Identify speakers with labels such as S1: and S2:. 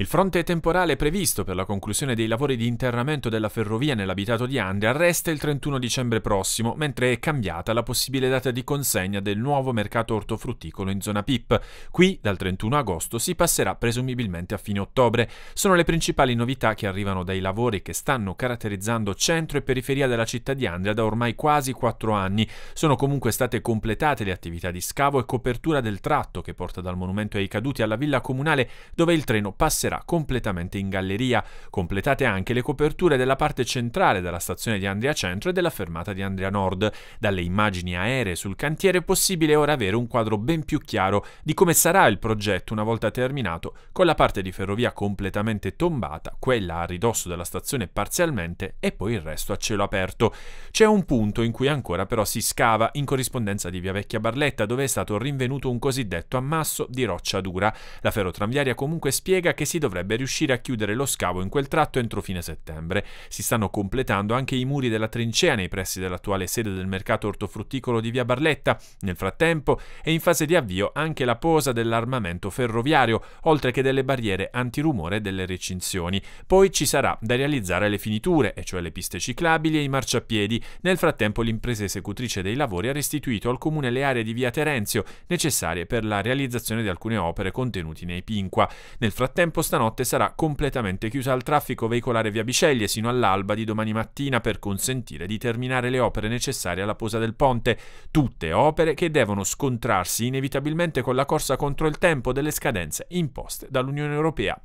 S1: Il fronte temporale previsto per la conclusione dei lavori di interramento della ferrovia nell'abitato di Andria resta il 31 dicembre prossimo, mentre è cambiata la possibile data di consegna del nuovo mercato ortofrutticolo in zona PIP. Qui, dal 31 agosto, si passerà presumibilmente a fine ottobre. Sono le principali novità che arrivano dai lavori che stanno caratterizzando centro e periferia della città di Andria da ormai quasi quattro anni. Sono comunque state completate le attività di scavo e copertura del tratto che porta dal monumento ai caduti alla villa comunale dove il treno passerà passerà completamente in galleria. Completate anche le coperture della parte centrale della stazione di Andrea Centro e della fermata di Andrea Nord. Dalle immagini aeree sul cantiere è possibile ora avere un quadro ben più chiaro di come sarà il progetto una volta terminato, con la parte di ferrovia completamente tombata, quella a ridosso della stazione parzialmente e poi il resto a cielo aperto. C'è un punto in cui ancora però si scava in corrispondenza di Via Vecchia Barletta dove è stato rinvenuto un cosiddetto ammasso di roccia dura. La ferrotranviaria comunque spiega che si Uniti dovrebbe riuscire a chiudere lo scavo in quel tratto entro fine settembre. Si stanno completando anche i muri della trincea nei pressi dell'attuale sede del mercato ortofrutticolo di via Barletta. Nel frattempo è in fase di avvio anche la posa dell'armamento ferroviario, oltre che delle barriere antirumore e delle recinzioni. Poi ci sarà da realizzare le finiture, e cioè le piste ciclabili e i marciapiedi. Nel frattempo l'impresa esecutrice dei lavori ha restituito al comune le aree di via Terenzio necessarie per la realizzazione di alcune opere contenute nei Pinqua. Nel frattempo stanotte sarà completamente chiusa al traffico veicolare via Biceglie sino all'alba di domani mattina per consentire di terminare le opere necessarie alla posa del ponte, tutte opere che devono scontrarsi inevitabilmente con la corsa contro il tempo delle scadenze imposte dall'Unione Europea.